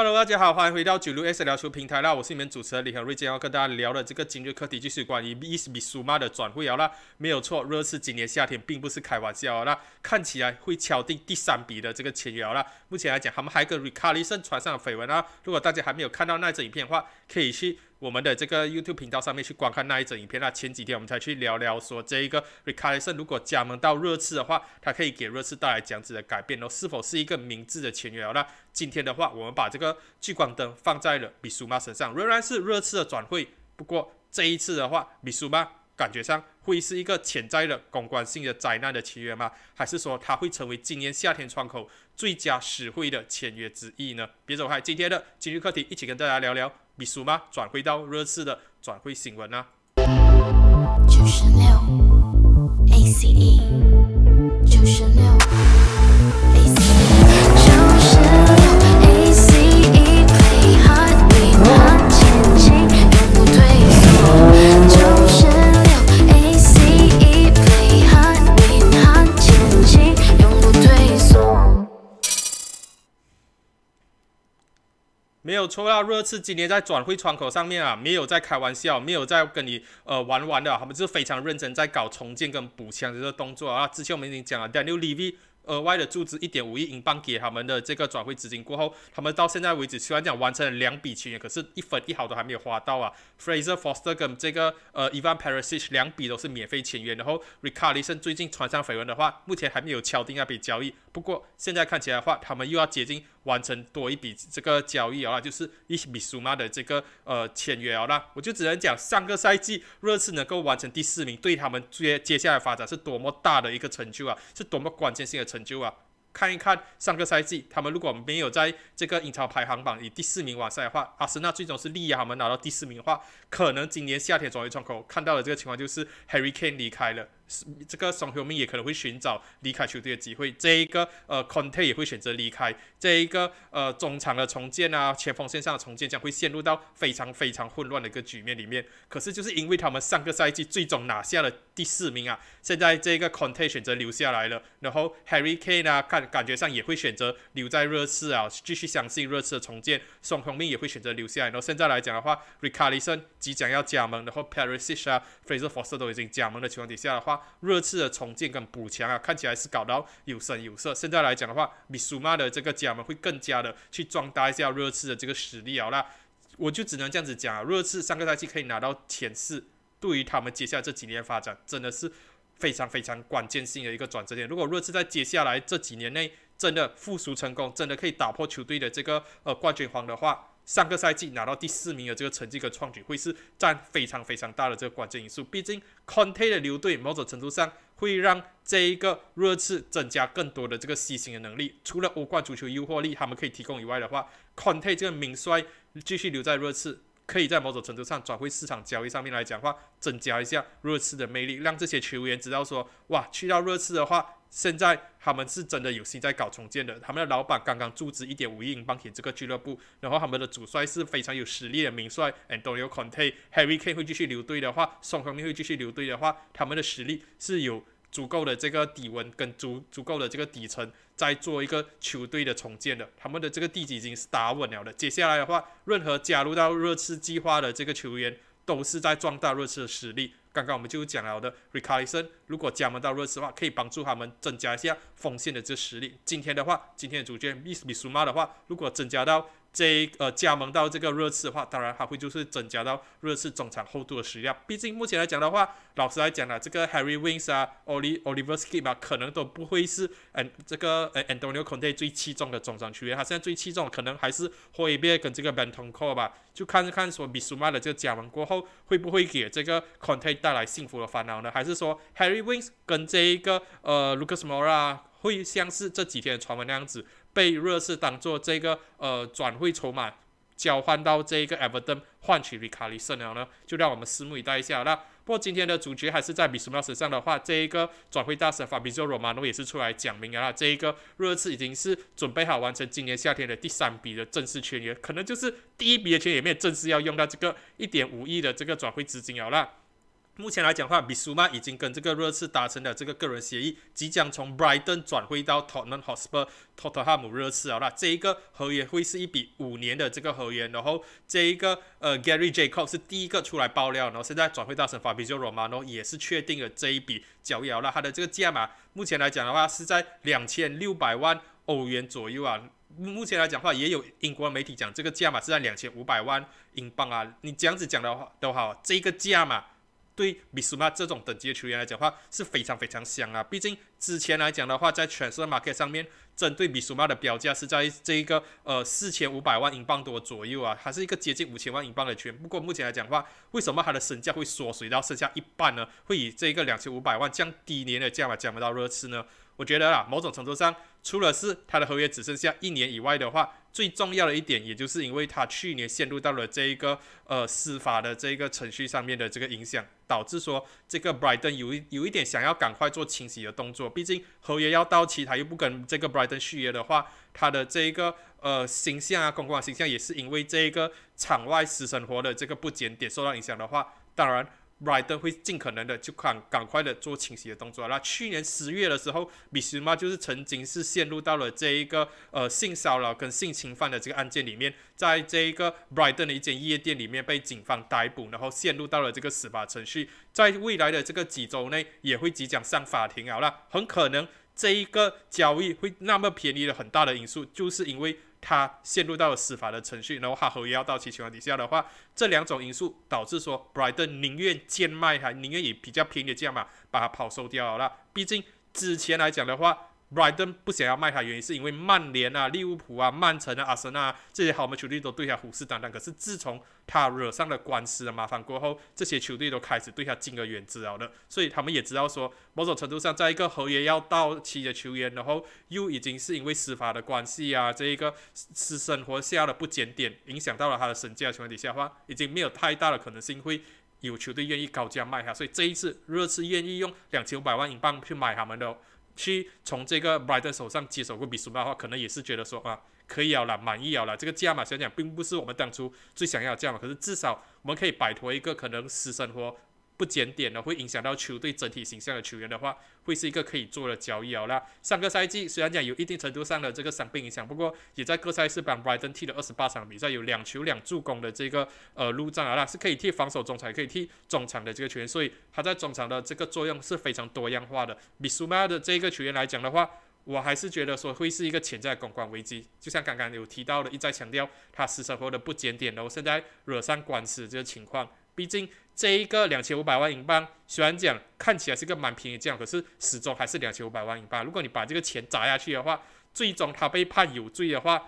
Hello，大家好，欢迎回到九六 S 聊球平台啦！我是你们主持人李恒瑞，今天要跟大家聊的这个今日课题就是关于 s 比苏马的转会啦，没有错，热刺今年夏天并不是开玩笑啊！那看起来会敲定第三笔的这个签约啦，目前来讲，他们还跟 Ricardison 传上了绯闻啊。如果大家还没有看到那支影片的话，可以去。我们的这个 YouTube 频道上面去观看那一整影片。那前几天我们才去聊聊说，这一个 r i c a r d s o n 如果加盟到热刺的话，他可以给热刺带来怎样的改变哦，是否是一个明智的签约？那今天的话，我们把这个聚光灯放在了比舒 s 身上。仍然是热刺的转会，不过这一次的话比舒 s 感觉上会是一个潜在的公关性的灾难的签约吗？还是说它会成为今年夏天窗口最佳实惠的签约之一呢？别走开，今天的今日课题，一起跟大家聊聊。比苏吗？转回到热刺的转会新闻呢？有抽到热刺，今年在转会窗口上面啊，没有在开玩笑，没有在跟你呃玩玩的，他们是非常认真在搞重建跟补强这个动作啊。之前我们已经讲了，但牛 v 维。额外的注资一点五亿英镑给他们的这个转会资金过后，他们到现在为止虽然讲完成了两笔签约，可是一分一毫都还没有花到啊。Fraser f o s t e r 跟这个呃 Ivan Perisic 两笔都是免费签约，然后 Ricardison 最近传上绯闻的话，目前还没有敲定那笔交易。不过现在看起来的话，他们又要接近完成多一笔这个交易啊，就是 Isma 的这个呃签约啊。那我就只能讲，上个赛季热刺能够完成第四名，对他们接接下来发展是多么大的一个成就啊，是多么关键性的成。成就啊！看一看上个赛季，他们如果没有在这个英超排行榜以第四名完赛的话，阿森纳最终是利亚他们拿到第四名的话，可能今年夏天转会窗口看到的这个情况就是 Harry Kane 离开了。这个双休明也可能会寻找离开球队的机会，这一个呃，Conte 也会选择离开，这一个呃，中场的重建啊，前锋线上的重建将会陷入到非常非常混乱的一个局面里面。可是就是因为他们上个赛季最终拿下了第四名啊，现在这个 Conte 选择留下来了，然后 Harry Kane 啊，感感觉上也会选择留在热刺啊，继续相信热刺的重建，双休明也会选择留下来。然后现在来讲的话 r i c a r l i s o n 即将要加盟，然后 Parisi 啊，Fraser Foster 都已经加盟的情况底下的话。热刺的重建跟补强啊，看起来是搞到有声有色。现在来讲的话，比苏马的这个加盟会更加的去壮大一下热刺的这个实力啊。那我就只能这样子讲啊。热刺上个赛季可以拿到前四，对于他们接下来这几年发展真的是非常非常关键性的一个转折点。如果热刺在接下来这几年内真的复苏成功，真的可以打破球队的这个呃冠军荒的话。上个赛季拿到第四名的这个成绩跟创举，会是占非常非常大的这个关键因素。毕竟 Conte 的留队，某种程度上会让这一个热刺增加更多的这个吸星的能力。除了欧冠足球诱惑力，他们可以提供以外的话，Conte 这个名帅继续留在热刺，可以在某种程度上转会市场交易上面来讲话，增加一下热刺的魅力，让这些球员知道说，哇，去到热刺的话。现在他们是真的有心在搞重建的。他们的老板刚刚注资一点五亿英镑给这个俱乐部，然后他们的主帅是非常有实力的名帅 Antonio Conte。Harry Kane 会继续留队的话，双方面会继续留队的话，他们的实力是有足够的这个底纹跟足足够的这个底层在做一个球队的重建的。他们的这个地基已经是打稳了的。接下来的话，任何加入到热刺计划的这个球员，都是在壮大热刺的实力。刚刚我们就讲了的 r e c a l i o n 如果加盟到 rose 的话，可以帮助他们增加一下锋线的这实力。今天的话，今天的主角 Miss m i s u m a 的话，如果增加到。这一加盟到这个热刺的话，当然他会就是增加到热刺中场厚度的食量。毕竟目前来讲的话，老实来讲呢，这个 Harry w i n g s 啊，Oli Oliver s k i p 啊，可能都不会是，嗯，这个呃 a n t o n i o Conte 最器重的中场球员。他现在最器重可能还是会变跟这个 Ben Tomic 吧。就看看说比苏曼的这个加盟过后，会不会给这个 Conte 带来幸福的烦恼呢？还是说 Harry w i n g s 跟这一个呃 Lucas Moura？会像是这几天的传闻那样子，被热刺当做这个呃转会筹码，交换到这个 Everton 换取皮卡里森呢？就让我们拭目以待一下。那不过今天的主角还是在米什马身上的话，这一个转会大使法比奥罗马诺也是出来讲明了，这一个热刺已经是准备好完成今年夏天的第三笔的正式签约，可能就是第一笔的签约没有正式要用到这个一点五亿的这个转会资金要了。目前来讲话，比苏曼已经跟这个热刺达成了这个个人协议，即将从 Brighton 转会到 Tottenham Hotspur（ 托特纳姆热刺）啊。那这一个合约会是一笔五年的这个合约。然后这一个呃 Gary Jacob 是第一个出来爆料，然后现在转会大神 Fabio r o m a 也是确定了这一笔交易了。他的这个价码，目前来讲的话是在两千六百万欧元左右啊。目前来讲话，也有英国媒体讲这个价码是在两千五百万英镑啊。你这样子讲的话都好，这个价码。对米苏马这种等级的球员来讲的话，是非常非常香啊！毕竟之前来讲的话，在全市场面上面，针对米苏马的标价是在这一个呃四千五百万英镑多左右啊，还是一个接近五千万英镑的圈。不过目前来讲的话，为什么他的身价会缩水到剩下一半呢？会以这个两千五百万降低廉的价码讲不到热刺呢？我觉得啊，某种程度上。除了是他的合约只剩下一年以外的话，最重要的一点，也就是因为他去年陷入到了这一个呃司法的这个程序上面的这个影响，导致说这个 b i t o n 有一有一点想要赶快做清洗的动作，毕竟合约要到期，他又不跟这个 b i t o n 续约的话，他的这一个呃形象啊，公关形象也是因为这一个场外私生活的这个不检点受到影响的话，当然。Bryden 会尽可能的就赶赶快的做清洗的动作。那去年十月的时候比 i s 就是曾经是陷入到了这一个呃性骚扰跟性侵犯的这个案件里面，在这一个 Bryden 的一间夜店里面被警方逮捕，然后陷入到了这个司法程序，在未来的这个几周内也会即将上法庭。好那很可能这一个交易会那么便宜的很大的因素，就是因为。他陷入到了司法的程序，然后哈合也要到期情况底下的话，这两种因素导致说，Bryden 宁愿贱卖他，宁愿以比较便宜的价码把它抛售掉了。毕竟之前来讲的话。b r 莱 n 不想要卖他，原因是因为曼联啊、利物浦啊、曼城啊、阿森纳啊这些豪门球队都对他虎视眈眈。可是自从他惹上了官司的麻烦过后，这些球队都开始对他敬而远之了。所以他们也知道说，某种程度上，在一个合约要到期的球员，然后又已经是因为司法的关系啊，这一个私生活下的不检点，影响到了他的身价情况底下的话，已经没有太大的可能性会有球队愿意高价卖他。所以这一次，若是愿意用两千五百万英镑去买他们的。去从这个 Brighton 手上接手过比苏拉的话，可能也是觉得说啊，可以了啦，满意了啦。这个价嘛，想想并不是我们当初最想要的价嘛，可是至少我们可以摆脱一个可能私生活。不检点的，会影响到球队整体形象的球员的话，会是一个可以做的交易哦。那上个赛季虽然讲有一定程度上的这个伤病影响，不过也在各赛事帮 Brighton 踢了二十八场比赛，有两球两助攻的这个呃 l u i 啊，那是可以替防守中场，可以替中场的这个球员，所以他在中场的这个作用是非常多样化的。比苏马的这个球员来讲的话，我还是觉得说会是一个潜在公关危机，就像刚刚有提到的，一再强调他私生活的不检点后现在惹上官司这个情况，毕竟。这一个两千五百万英镑，虽然讲看起来是个蛮便宜价，可是始终还是两千五百万英镑。如果你把这个钱砸下去的话，最终他被判有罪的话。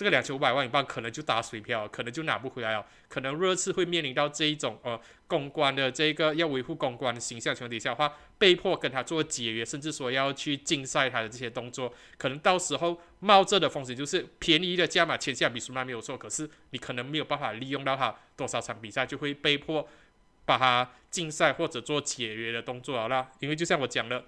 这个两千五百万英镑可能就打水漂，可能就拿不回来了。可能热刺会面临到这一种呃公关的这个要维护公关的形象前提下，话被迫跟他做解约，甚至说要去禁赛他的这些动作，可能到时候冒着的风险，就是便宜的价码签下比苏曼没有错，可是你可能没有办法利用到他多少场比赛，就会被迫把他禁赛或者做解约的动作。啦。因为就像我讲的，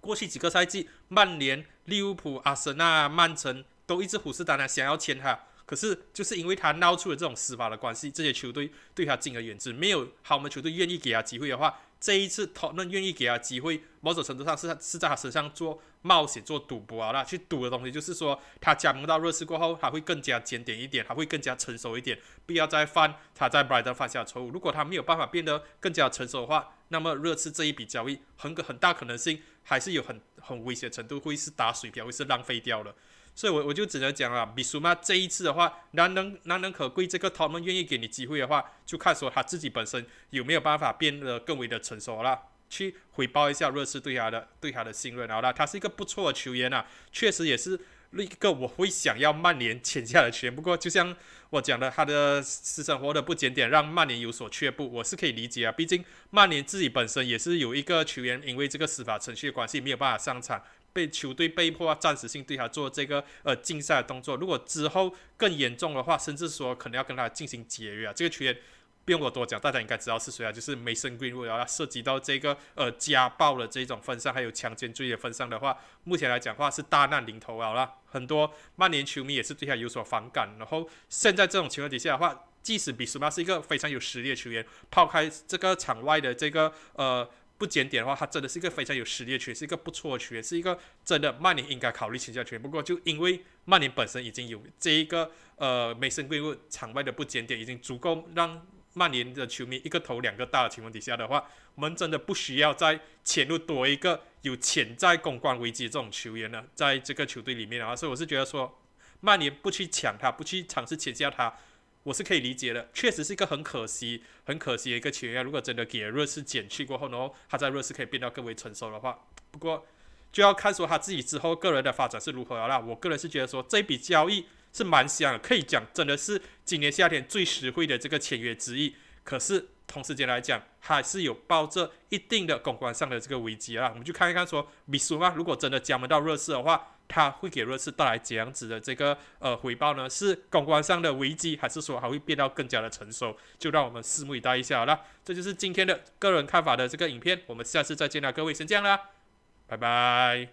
过去几个赛季，曼联、利物浦、阿森纳、曼城。都一直虎视眈眈想要签他，可是就是因为他闹出了这种司法的关系，这些球队对他敬而远之，没有豪门球队愿意给他机会的话，这一次讨论愿意给他机会，某种程度上是是在他身上做冒险、做赌博了。去赌的东西，就是说他加盟到热刺过后，他会更加坚定一点，他会更加成熟一点，不要再犯他在布莱德犯下的错误。如果他没有办法变得更加成熟的话，那么热刺这一笔交易很很大可能性还是有很很危险程度，会是打水漂，会是浪费掉了。所以，我我就只能讲啊，比苏嘛，这一次的话，难能难能可贵，这个他们愿意给你机会的话，就看说他自己本身有没有办法变得更为的成熟了，去回报一下热刺对他的对他的信任，好了，他是一个不错的球员啊，确实也是另一个我会想要曼联签下的球员。不过，就像我讲的，他的私生活的不检点，让曼联有所却步，我是可以理解啊。毕竟曼联自己本身也是有一个球员，因为这个司法程序的关系，没有办法上场。被球队被迫啊，暂时性对他做这个呃禁赛的动作。如果之后更严重的话，甚至说可能要跟他进行解约啊。这个球员不用我多讲，大家应该知道是谁啊，就是梅森·格林伍德涉及到这个呃家暴的这种分上，还有强奸罪的分上的话，目前来讲话是大难临头啊了。很多曼联球迷也是对他有所反感。然后现在这种情况底下的话，即使比苏巴是一个非常有实力的球员，抛开这个场外的这个呃。不检点的话，他真的是一个非常有实力的球员，是一个不错的球员，是一个真的曼联应该考虑请下球员。不过，就因为曼联本身已经有这一个呃，美森贵物场外的不检点，已经足够让曼联的球迷一个头两个大。的情况底下的话，我们真的不需要再潜入多一个有潜在公关危机的这种球员了，在这个球队里面啊，所以我是觉得说，曼联不去抢他，不去尝试请下他。我是可以理解的，确实是一个很可惜、很可惜的一个签约。如果真的给热刺减去过后，然后他在热刺可以变到更为成熟的话，不过就要看说他自己之后个人的发展是如何了。我个人是觉得说这笔交易是蛮香的，可以讲真的是今年夏天最实惠的这个签约之一。可是同时间来讲，还是有抱着一定的公关上的这个危机啊。我们去看一看说米苏马如果真的加盟到热刺的话。它会给瑞士带来怎样子的这个呃回报呢？是公关上的危机，还是说还会变到更加的成熟？就让我们拭目以待一下好了。这就是今天的个人看法的这个影片，我们下次再见了，各位，先这样啦，拜拜。